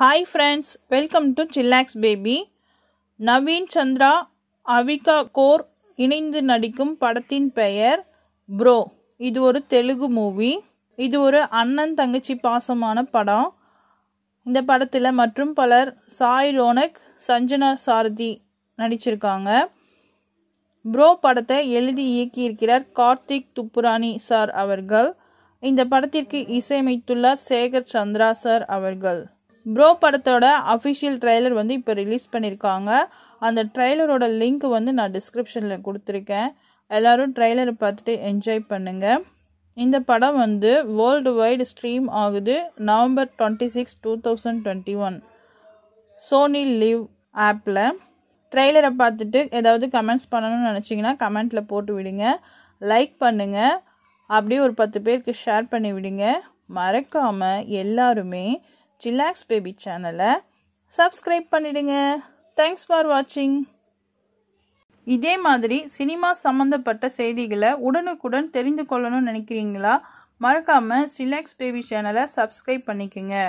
hi friends welcome to chillax baby Naveen Chandra Avika Gor இணைந்து நடிக்கும் படத்தின் பெயர் ப்ரோ இது ஒரு தெலுங்கு மூவி இது ஒரு அண்ணன் தங்கச்சி பாசமான படம் இந்த படத்தில் மற்றும் பலர் சாய் ரோனக் சஞ்சனா சாரதி நடிச்சிருக்காங்க ப்ரோ படத்தை எழுதி இயக்கியிருக்கிறார் கார்த்திக் துப்புராணி சார் அவர்கள் இந்த படத்திற்கு இசையமைத்துள்ளார் சேகர் சந்திரா சார் அவர்கள் ப்ரோ படத்தோட அஃபிஷியல் ட்ரெய்லர் வந்து இப்போ ரிலீஸ் பண்ணியிருக்காங்க அந்த ட்ரெய்லரோட லிங்க் வந்து நான் டிஸ்கிரிப்ஷனில் கொடுத்துருக்கேன் எல்லோரும் ட்ரெய்லரை பார்த்துட்டு என்ஜாய் பண்ணுங்கள் இந்த படம் வந்து வேர்ல்டு வைடு ஸ்ட்ரீம் ஆகுது November twenty six two thousand twenty one Sony Liv ஆப்பில் ட்ரெய்லரை பார்த்துட்டு ஏதாவது கமெண்ட்ஸ் பண்ணணும்னு நினச்சிங்கன்னா கமெண்ட்டில் போட்டு விடுங்க லைக் பண்ணுங்கள் அப்படியே ஒரு பத்து பேருக்கு ஷேர் பண்ணி விடுங்க மறக்காமல் எல்லாருமே ஜிலாக்ஸ் பேபி சேனலை சப்ஸ்கிரைப் பண்ணிடுங்க தேங்க்ஸ் ஃபார் வாட்சிங் இதே மாதிரி சினிமா சம்மந்தப்பட்ட செய்திகளை உடனுக்குடன் தெரிந்து கொள்ளணும்னு நினைக்கிறீங்களா மறக்காமல் சிலாக்ஸ் பேபி சேனலை சப்ஸ்கிரைப் பண்ணிக்கோங்க